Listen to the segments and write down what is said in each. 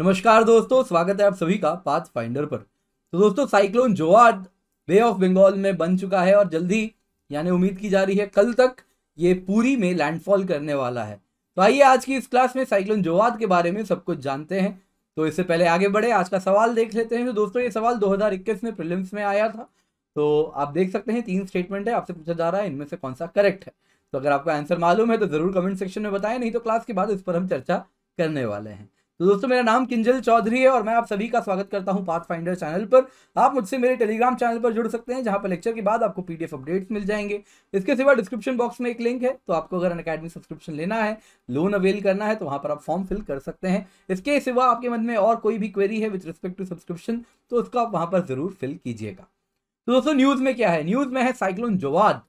नमस्कार दोस्तों स्वागत है आप सभी का पाथ फाइंडर पर तो दोस्तों cyclone Jawad bay of Bengal में बन चुका है और जल्दी यानी उम्मीद की जा रही है कल तक ये पूरी में लैंडफॉल करने वाला है तो आइए आज की इस क्लास में साइक्लोन जोवाद के बारे में सब कुछ जानते हैं तो इससे पहले आगे बढ़े आज का सवाल देख लेते हैं तो दोस्तों ये सवाल 2021 में प्रिलिम्स में आया था तो आप देख सकते हैं तीन स्टेटमेंट है आपसे पूछा जा रहा है इनमें से कौन सा करेक्ट है तो अगर आपका आंसर मालूम है तो ज़रूर कमेंट सेक्शन में बताएं नहीं तो क्लास के बाद इस पर हम चर्चा करने वाले हैं तो दोस्तों मेरा नाम किंजल चौधरी है और मैं आप सभी का स्वागत करता हूं पाथ फाइंडर चैनल पर आप मुझसे मेरे टेलीग्राम चैनल पर जुड़ सकते हैं जहां पर लेक्चर के बाद आपको पीडीएफ अपडेट्स मिल जाएंगे इसके सिवा डिस्क्रिप्शन बॉक्स में एक लिंक है तो आपको अगर अकेडमी सब्सक्रिप्शन लेना है लोन अवेल करना है तो वहां पर आप फॉर्म फिल कर सकते हैं इसके सिवा आपके मन में और कोई भी क्वेरी है विथ रिस्पेक्ट टू सब्सक्रिप्शन तो उसको आप वहां पर जरूर फिल कीजिएगा तो दोस्तों न्यूज में क्या है न्यूज में है साइक्लोन जवाद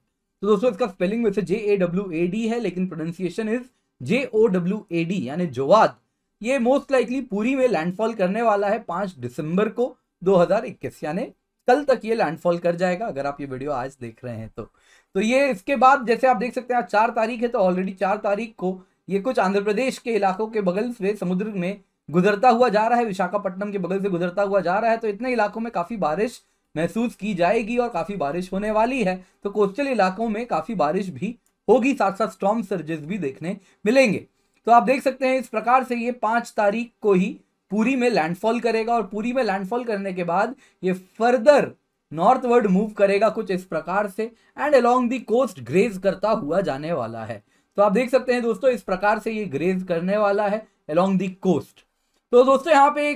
तो दोस्तों इसका स्पेलिंग वैसे जे ए डब्ल्यू ए डी है लेकिन pronunciation is J O W A D यानी जवाद ये मोस्ट लाइकली पूरी में लैंडफॉल करने वाला है पांच दिसंबर को 2021 यानी कल तक ये लैंडफॉल कर जाएगा अगर आप ये वीडियो आज देख रहे हैं तो तो ये इसके बाद जैसे आप देख सकते हैं आज चार तारीख है तो ऑलरेडी चार तारीख को ये कुछ आंध्र प्रदेश के इलाकों के बगल से समुद्र में गुजरता हुआ जा रहा है विशाखापट्टनम के बगल से गुजरता हुआ जा रहा है तो इतने इलाकों में काफ़ी बारिश महसूस की जाएगी और काफ़ी बारिश होने वाली है तो कोस्टल इलाकों में काफ़ी बारिश भी होगी साथ साथ स्टॉम सर्जेस भी देखने मिलेंगे तो आप देख सकते हैं इस प्रकार से ये पांच तारीख को ही पूरी में लैंडफॉल करेगा और पूरी में लैंडफॉल करने के बाद ये फर्दर नॉर्थवर्ड मूव करेगा कुछ इस प्रकार से and along the coast graze करता हुआ जाने वाला है तो आप देख सकते हैं दोस्तों इस प्रकार से ये ग्रेज करने वाला है अलोंग दी कोस्ट तो दोस्तों यहाँ पे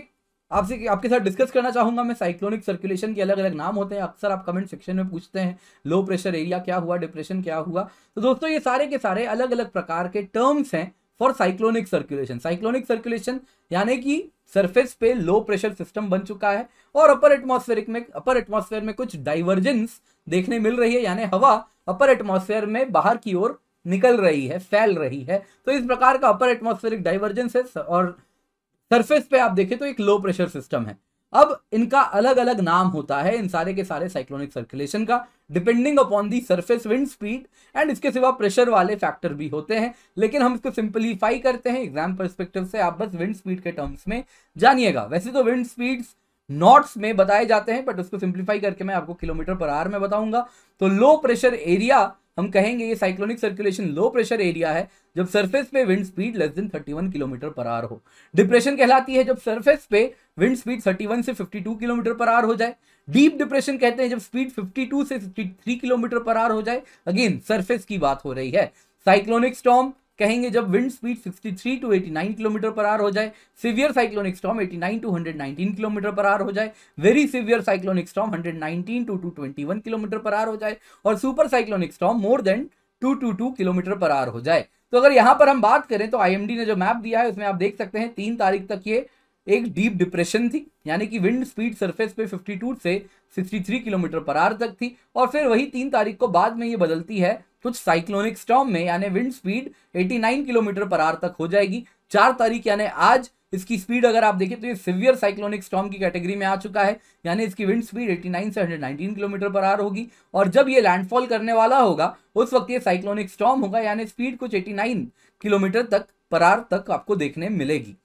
आपसे आपके साथ डिस्कस करना चाहूंगा मैं साइक्लोनिक सर्कुलेशन के अलग अलग नाम होते हैं अक्सर आप कमेंट सेक्शन में पूछते हैं लो प्रेशर एरिया क्या हुआ डिप्रेशन क्या हुआ तो दोस्तों ये सारे के सारे अलग अलग प्रकार के टर्म्स हैं four cyclonic circulation cyclonic circulation यानी कि सरफेस पे लो प्रेशर सिस्टम बन चुका है और अपर एटमोस्फेरिक में अपर एटमोस्फेयर में कुछ डाइवर्जेंस देखने मिल रही है यानी हवा अपर एटमोस्फेयर में बाहर की ओर निकल रही है फैल रही है तो इस प्रकार का अपर एटमोस्फेरिक डाइवर्जेंस है और सरफेस पे आप देखें तो एक लो प्रेशर सिस्टम है अब इनका अलग अलग नाम होता है इन सारे के सारे साइक्लोनिक सर्कुलेशन का depending upon the surface wind speed and इसके सिवा प्रेशर वाले फैक्टर भी होते हैं लेकिन हम इसको सिंपलीफाई करते हैं एग्जाम परस्पेक्टिव से आप बस विंड स्पीड के टर्म्स में जानिएगा वैसे तो विंड स्पीड्स नॉट्स में बताए जाते हैं बट उसको सिंप्लीफाई करके मैं आपको किलोमीटर पर आर में बताऊंगा तो लो प्रेशर एरिया हम कहेंगे ये cyclonic circulation low pressure area है जब सरफेस पे wind speed less than 31 kilometre per hour हो डिप्रेशन कहलाती है जब सरफेस पे विंड स्पीड 31 से 52 किलोमीटर पर आर हो जाए डीप डिप्रेशन कहते हैं जब स्पीड 52 से 53 किलोमीटर पर आर हो जाए अगेन सरफेस की बात हो रही है साइक्लोनिक स्टॉम कहेंगे जब wind speed 63 to 89 kilometre per hour हो जाए severe cyclonic storm 89 to 119 kilometre per hour हो जाए very severe cyclonic storm 119 to 221 kilometre per hour हो जाए और super cyclonic storm more than 222 kilometre per hour हो जाए तो अगर यहां पर हम बात करें तो आईएमडी ने जो मैप दिया है उसमें आप देख सकते हैं तीन तारीख तक ये एक डीप डिप्रेशन थी यानी कि विंड स्पीड सरफेस पे 52 से 63 किलोमीटर पर आर तक थी और फिर वही तीन तारीख को बाद में ये बदलती है कुछ साइक्लोनिक स्टॉम में यानी wind speed 89 kilometre per hour तक हो जाएगी चार तारीख यानी आज इसकी स्पीड अगर आप देखें तो ये सिवियर साइक्लोनिक स्टॉम की कैटेगरी में आ चुका है यानी इसकी विंड स्पीड 89 से 119 किलोमीटर पर आर होगी और जब ये लैंडफॉल करने वाला होगा उस वक्त ये साइक्लोनिक स्टॉम होगा यानी स्पीड कुछ 89 किलोमीटर तक पर आर तक आपको देखने मिलेगी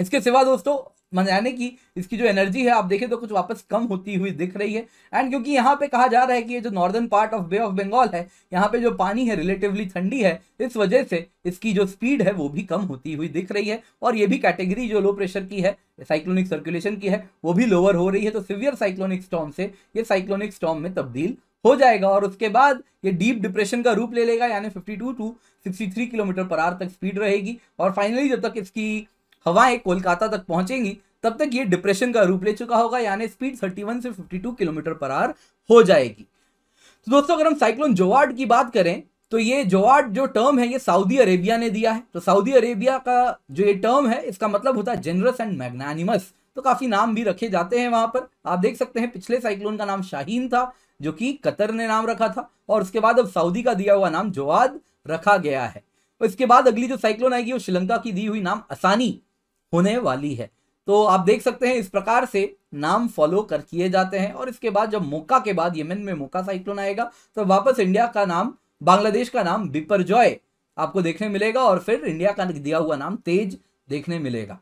इसके सिवा दोस्तों माना यानी कि इसकी जो एनर्जी है आप देखें तो कुछ वापस कम होती हुई दिख रही है एंड क्योंकि यहाँ पे कहा जा रहा है कि ये जो northern part of bay of Bengal है यहाँ पे जो पानी है रिलेटिवली ठंडी है इस वजह से इसकी जो स्पीड है वो भी कम होती हुई दिख रही है और ये भी कैटेगरी जो लो प्रेशर की है साइक्लोनिक सर्कुलेशन की है वो भी लोअर हो रही है तो सिवियर साइक्लोनिक स्टॉम से ये साइक्लोनिक स्टॉम में तब्दील हो जाएगा और उसके बाद ये डीप डिप्रेशन का रूप ले लेगा यानी 52 टू 63 किलोमीटर पर आर तक स्पीड रहेगी और फाइनली जब तक इसकी हवाएं कोलकाता तक पहुंचेंगी तब तक ये डिप्रेशन का रूप ले चुका होगा यानी स्पीड 31 से 52 किलोमीटर पर आर हो जाएगी तो दोस्तों अगर हम साइक्लोन जोवाड की बात करें तो ये जोवाड जो टर्म है ये सऊदी अरेबिया ने दिया है तो सऊदी अरेबिया का जो ये टर्म है इसका मतलब होता है जेनरस एंड मैग्नानिमस तो काफी नाम भी रखे जाते हैं वहां पर आप देख सकते हैं पिछले साइक्लोन का नाम शाहीन था जो कि कतर ने नाम रखा था और उसके बाद अब सऊदी का दिया हुआ नाम जोवाद रखा गया है इसके बाद अगली जो साइक्लोन आएगी वो श्रीलंका की दी हुई नाम असानी होने वाली है तो आप देख सकते हैं इस प्रकार से नाम फॉलो कर किए जाते हैं और इसके बाद जब मोका के बाद यमन में मोका साइक्लोन आएगा तो वापस इंडिया का नाम बांग्लादेश का नाम बिपर आपको देखने मिलेगा और फिर इंडिया का दिया हुआ नाम तेज देखने मिलेगा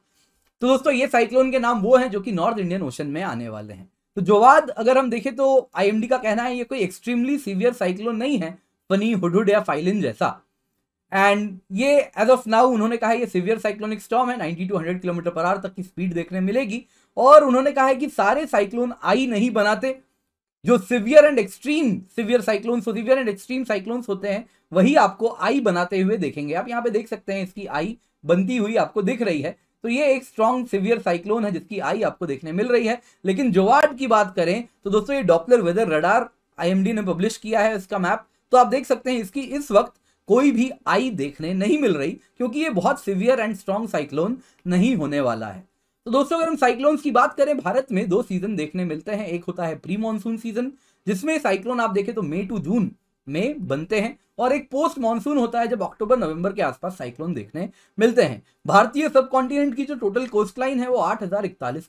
तो दोस्तों ये साइक्लोन के नाम वो हैं जो कि नॉर्थ इंडियन ओशन में आने वाले हैं तो जोवाद अगर हम देखें तो आईएमडी का कहना है ये कोई एक्सट्रीमली सीवियर साइक्लोन नहीं है पनी हुडुड या फाइलिन जैसा एंड ये एज ऑफ नाउ उन्होंने कहा ये सिवियर साइक्लोनिक स्टॉम है 90 टू 100 किलोमीटर पर आर तक की स्पीड देखने मिलेगी और उन्होंने कहा है कि सारे साइक्लोन आई नहीं बनाते जो severe and extreme severe cyclone severe and extreme cyclones होते हैं वही आपको आई बनाते हुए देखेंगे आप यहाँ पे देख सकते हैं इसकी आई बनती हुई आपको दिख रही है तो ये एक स्ट्रॉन्ग सिवियर साइक्लोन है जिसकी आई आपको देखने मिल रही है लेकिन जोवाड की बात करें तो दोस्तों ये डॉपलर वेदर रडार आईएमडी ने पब्लिश किया है इसका मैप तो आप देख सकते हैं इसकी इस वक्त कोई भी आई देखने नहीं मिल रही क्योंकि ये बहुत सिवियर एंड स्ट्रॉन्ग साइक्लोन नहीं होने वाला है तो दोस्तों अगर हम साइक्लोन्स की बात करें भारत में दो सीजन देखने मिलते हैं एक होता है प्री मानसून सीजन जिसमें साइक्लोन आप देखें तो मई टू जून में बनते हैं और एक पोस्ट मानसून होता है जब अक्टूबर नवंबर के आसपास साइक्लोन देखने मिलते हैं भारतीय सब कॉन्टिनेंट की जो टोटल कोस्ट लाइन है वो आठ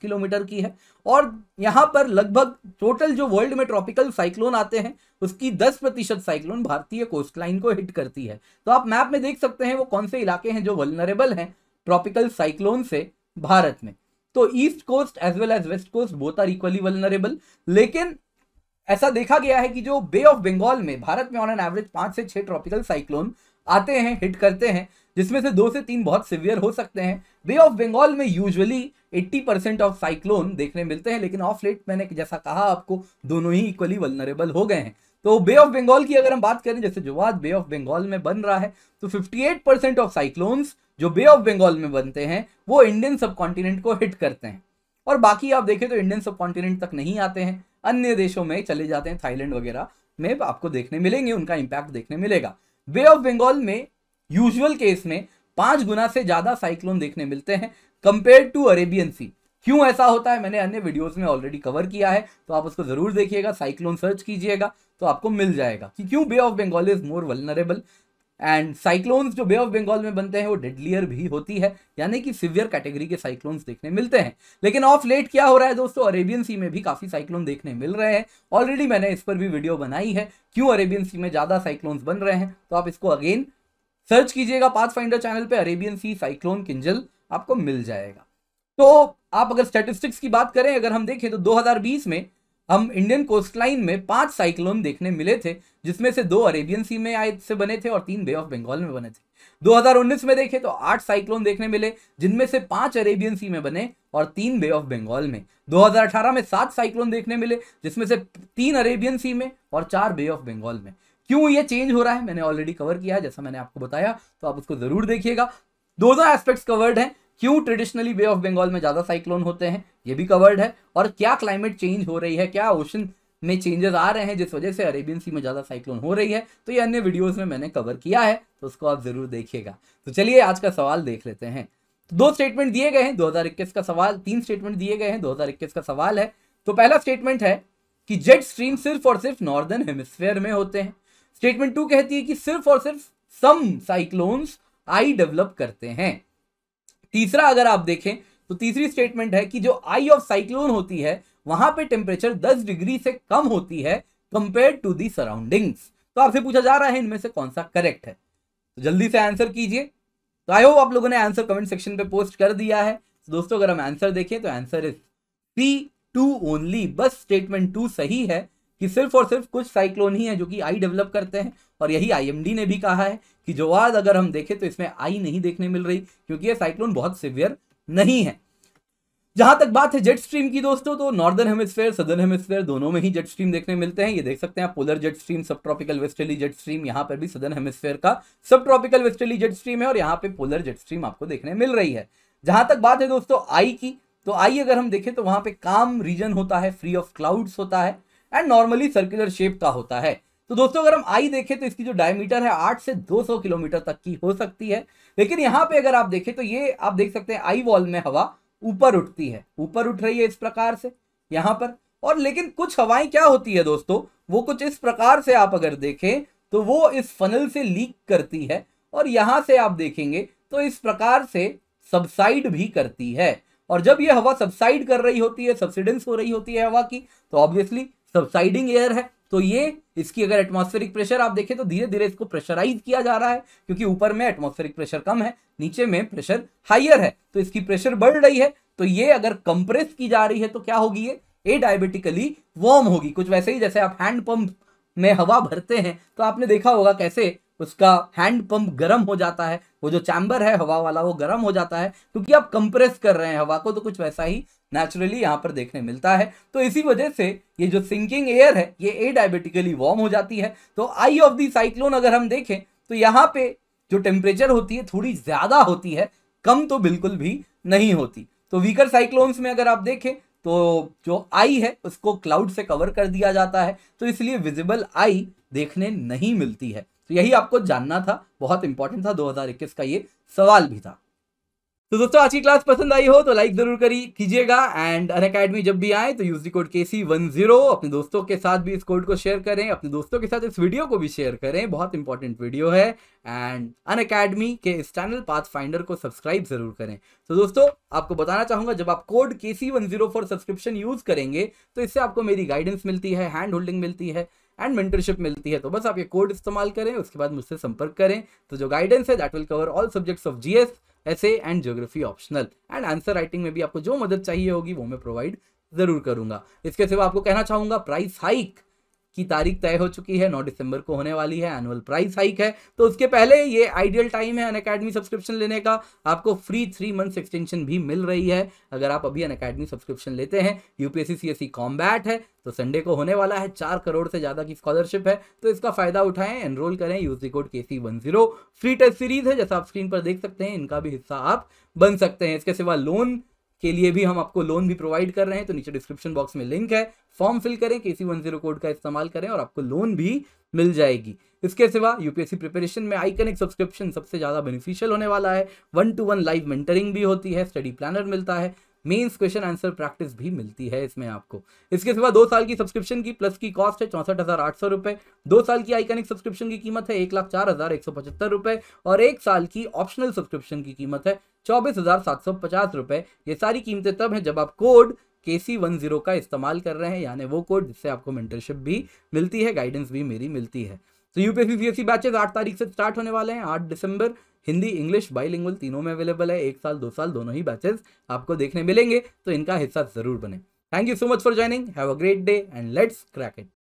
किलोमीटर की है और यहाँ पर लगभग टोटल जो वर्ल्ड में ट्रॉपिकल साइक्लोन आते हैं उसकी 10 प्रतिशत साइक्लोन भारतीय कोस्ट लाइन को हिट करती है तो आप मैप में देख सकते हैं वो कौन से इलाके हैं जो वलनरेबल हैं ट्रॉपिकल साइक्लोन से भारत में तो east coast as well as west coast both are equally vulnerable लेकिन ऐसा देखा गया है कि जो बे ऑफ बंगाल में भारत में ऑन एन एवरेज पांच से छह ट्रॉपिकल साइक्लोन आते हैं हिट करते हैं जिसमें से दो से तीन बहुत सिवियर हो सकते हैं बे ऑफ बंगाल में यूजुअली 80 परसेंट ऑफ साइक्लोन देखने मिलते हैं लेकिन ऑफ लेट मैंने जैसा कहा आपको दोनों ही इक्वली वलनरेबल हो गए हैं तो बे ऑफ बंगाल की अगर हम बात करें जैसे जुवाद बे ऑफ बंगाल में बन रहा है तो 58 परसेंट ऑफ साइक्लोन्स जो बे ऑफ बंगाल में बनते हैं वो इंडियन सब को हिट करते हैं और बाकी आप देखें तो इंडियन सब तक नहीं आते हैं अन्य देशों में चले जाते हैं थाईलैंड वगैरह में आपको देखने मिलेंगे उनका इंपैक्ट देखने मिलेगा बे ऑफ बंगाल में यूजुअल केस में पांच गुना से ज्यादा साइक्लोन देखने मिलते हैं कंपेयर टू अरेबियन सी क्यों ऐसा होता है मैंने अन्य वीडियोस में ऑलरेडी कवर किया है तो आप उसको जरूर देखिएगा साइक्लोन सर्च कीजिएगा तो आपको मिल जाएगा कि क्यों bay of Bengal is more vulnerable and cyclones जो बे ऑफ बंगाल में बनते हैं वो डेडलियर भी होती है यानी कि सिवियर कैटेगरी के साइक्लोन्स देखने मिलते हैं लेकिन ऑफ लेट क्या हो रहा है दोस्तों अरेबियन सी में भी काफ़ी साइक्लोन देखने मिल रहे हैं ऑलरेडी मैंने इस पर भी वीडियो बनाई है क्यों अरेबियन सी में ज़्यादा साइक्लोन्स बन रहे हैं तो आप इसको अगेन सर्च कीजिएगा पाथ फाइंडर चैनल पर अरेबियन सी साइक्लोन किंजल आपको मिल जाएगा तो आप अगर स्टेटिस्टिक्स की बात करें अगर हम देखें तो दो में हम इंडियन लाइन में पांच साइक्लोन देखने मिले थे जिसमें से दो अरेबियन सी में आए से बने थे और तीन बे ऑफ बंगाल में बने थे 2019 में देखें तो आठ साइक्लोन देखने मिले जिनमें से पांच अरेबियन सी में बने और तीन बे ऑफ बंगाल में 2018 में सात साइक्लोन देखने मिले जिसमें से तीन अरेबियन सी में और चार बे ऑफ बंगाल में क्यों ये चेंज हो रहा है मैंने ऑलरेडी कवर किया है जैसा मैंने आपको बताया तो आप उसको जरूर देखिएगा दो दो एस्पेक्ट्स कवर्ड हैं क्यों ट्रेडिशनली वे ऑफ बंगाल में ज़्यादा साइक्लोन होते हैं ये भी कवर्ड है और क्या क्लाइमेट चेंज हो रही है क्या ओशन में चेंजेस आ रहे हैं जिस वजह से अरेबियन सी में ज़्यादा साइक्लोन हो रही है तो ये अन्य वीडियोस में मैंने कवर किया है तो उसको आप ज़रूर देखिएगा तो चलिए आज का सवाल देख लेते हैं तो दो स्टेटमेंट दिए गए हैं 2021 का सवाल तीन स्टेटमेंट दिए गए हैं 2021 का सवाल है तो पहला स्टेटमेंट है कि जेट स्ट्रीम सिर्फ और सिर्फ नॉर्दर्न हेमिस्फेयर में होते हैं स्टेटमेंट टू कहती है कि सिर्फ और सिर्फ सम साइक्लोन्स आई डेवलप करते हैं तीसरा अगर आप देखें तो तीसरी स्टेटमेंट है कि जो आई ऑफ साइक्लोन होती है वहां पे टेम्परेचर 10 डिग्री से कम होती है कंपेयर टू दी सराउंडिंग्स तो आपसे पूछा जा रहा है इनमें से कौन सा करेक्ट है तो जल्दी से आंसर कीजिए तो आई होप आप लोगों ने आंसर कमेंट सेक्शन पे पोस्ट कर दिया है तो दोस्तों अगर हम आंसर देखें तो answer is C two only बस स्टेटमेंट टू सही है कि सिर्फ और सिर्फ कुछ साइक्लोन ही है जो कि आई डेवलप करते हैं और यही आईएमडी ने भी कहा है कि जो आज अगर हम देखें तो इसमें आई नहीं देखने मिल रही क्योंकि ये साइक्लोन बहुत सिवियर नहीं है जहां तक बात है जेट स्ट्रीम की दोस्तों तो नॉर्दर्न हेमिस्फेयर सदर्न हेमिस्फेयर दोनों में ही जेट स्ट्रीम देखने मिलते हैं ये देख सकते हैं आप polar jet stream subtropical westerly jet stream यहाँ पर भी सदर्न हेमिस्फेयर का सब ट्रॉपिकल वेस्टर्ली जेट स्ट्रीम है और यहाँ पे पोलर जेट स्ट्रीम आपको देखने मिल रही है जहां तक बात है दोस्तों आई की तो आई अगर हम देखें तो वहां पे काम रीजन होता है फ्री ऑफ क्लाउड्स होता है एंड नॉर्मली सर्कुलर शेप का होता है तो दोस्तों अगर हम आई देखें तो इसकी जो डायमीटर है आठ से 200 किलोमीटर तक की हो सकती है लेकिन यहाँ पे अगर आप देखें तो ये आप देख सकते हैं आई वॉल में हवा ऊपर उठती है ऊपर उठ रही है इस प्रकार से यहाँ पर और लेकिन कुछ हवाएं क्या होती है दोस्तों वो कुछ इस प्रकार से आप अगर देखें तो वो इस फनल से लीक करती है और यहाँ से आप देखेंगे तो इस प्रकार से सबसाइड भी करती है और जब ये हवा सबसाइड कर रही होती है सब्सिडेंस हो रही होती है हवा की तो ऑब्वियसली सबसाइडिंग एयर है तो ये इसकी अगर एटमॉस्फेरिक प्रेशर आप देखें तो धीरे धीरे इसको प्रेशराइज किया जा रहा है क्योंकि ऊपर में एटमॉस्फेरिक प्रेशर कम है नीचे में प्रेशर हाइयर है तो इसकी प्रेशर बढ़ रही है तो ये अगर कंप्रेस की जा रही है तो क्या होगी ये ए डायबिटिकली वॉर्म होगी कुछ वैसे ही जैसे आप हैंडपंप में हवा भरते हैं तो आपने देखा होगा कैसे उसका हैंड पंप गर्म हो जाता है वो जो चैम्बर है हवा वाला वो गर्म हो जाता है क्योंकि आप कंप्रेस कर रहे हैं हवा को तो कुछ वैसा ही नेचुरली यहाँ पर देखने मिलता है तो इसी वजह से ये जो सिंकिंग एयर है ये ए डायबिटिकली वार्म हो जाती है तो आई ऑफ दी साइक्लोन अगर हम देखें तो यहाँ पे जो टेम्परेचर होती है थोड़ी ज़्यादा होती है कम तो बिल्कुल भी नहीं होती तो वीकर साइक्लोन्स में अगर आप देखें तो जो आई है उसको क्लाउड से कवर कर दिया जाता है तो इसलिए विजिबल आई देखने नहीं मिलती है तो यही आपको जानना था बहुत इंपॉर्टेंट था 2021 का ये सवाल भी था तो दोस्तों आज की क्लास पसंद आई हो तो लाइक जरूर करी कीजिएगा एंड अन अकेडमी जब भी आए तो use the code K C one zero अपने दोस्तों के साथ भी इस कोड को शेयर करें अपने दोस्तों के साथ इस वीडियो को भी शेयर करें बहुत इंपॉर्टेंट वीडियो है एंड अन अकेडमी के इस चैनल पाथ फाइंडर को सब्सक्राइब जरूर करें तो दोस्तों आपको बताना चाहूंगा जब आप code K C one zero for subscription use करेंगे तो इससे आपको मेरी गाइडेंस मिलती है हैंड होल्डिंग मिलती है एंड मेंटरशिप मिलती है तो बस आप ये कोड इस्तेमाल करें उसके बाद मुझसे संपर्क करें तो जो गाइडेंस है that will cover all subjects of GS SA and geography optional and answer writing में भी आपको जो मदद चाहिए होगी वो मैं प्रोवाइड जरूर करूंगा इसके सिवा आपको कहना चाहूंगा प्राइस हाइक की तारीख तय हो चुकी है नौ दिसंबर को होने वाली है एनुअल प्राइस हाइक है तो उसके पहले ये आइडियल टाइम है अन अकेडमी सब्सक्रिप्शन लेने का आपको फ्री थ्री मंथ्स एक्सटेंशन भी मिल रही है अगर आप अभी अन अकेडमी सब्सक्रिप्शन लेते हैं यूपीएससी सीएससी कॉम्बैट है तो संडे को होने वाला है चार करोड़ से ज़्यादा की स्कॉलरशिप है तो इसका फायदा उठाएं एनरोल करें UC code K C one zero free test series है जैसा आप स्क्रीन पर देख सकते हैं इनका भी हिस्सा आप बन सकते हैं इसके सिवा लोन के लिए भी हम आपको लोन भी प्रोवाइड कर रहे हैं तो नीचे डिस्क्रिप्शन बॉक्स में लिंक है फॉर्म फिल करें K C one zero code का इस्तेमाल करें और आपको लोन भी मिल जाएगी इसके सिवा यूपीएससी प्रिपरेशन में आइकनिक सब्सक्रिप्शन सबसे ज़्यादा बेनिफिशियल होने वाला है one to one live mentoring भी होती है स्टडी प्लानर मिलता है मेंस क्वेश्चन आंसर प्रैक्टिस भी मिलती है इसमें आपको इसके सिवा दो साल की सब्सक्रिप्शन की प्लस की कॉस्ट है चौंसठ हज़ार आठ सौ रुपए दो साल की आइकनिक सब्सक्रिप्शन की कीमत है एक लाख चार हज़ार एक सौ पचहत्तर रुपए और एक साल की ऑप्शनल सब्सक्रिप्शन की कीमत है चौबीस हज़ार सात सौ पचास रुपए ये सारी कीमतें तब है जब आप code K C one zero का इस्तेमाल कर रहे हैं यानी वो कोड जिससे आपको मेंटरशिप भी मिलती है गाइडेंस भी मेरी मिलती है तो यूपीएससी सीएससी बैचेस आठ तारीख से स्टार्ट होने वाले हैं आठ दिसंबर हिंदी इंग्लिश बाईलिंगुअल तीनों में अवेलेबल है एक साल दो साल दोनों ही बैचेस आपको देखने मिलेंगे तो इनका हिस्सा जरूर बने thank you so much for joining have a great day and let's crack it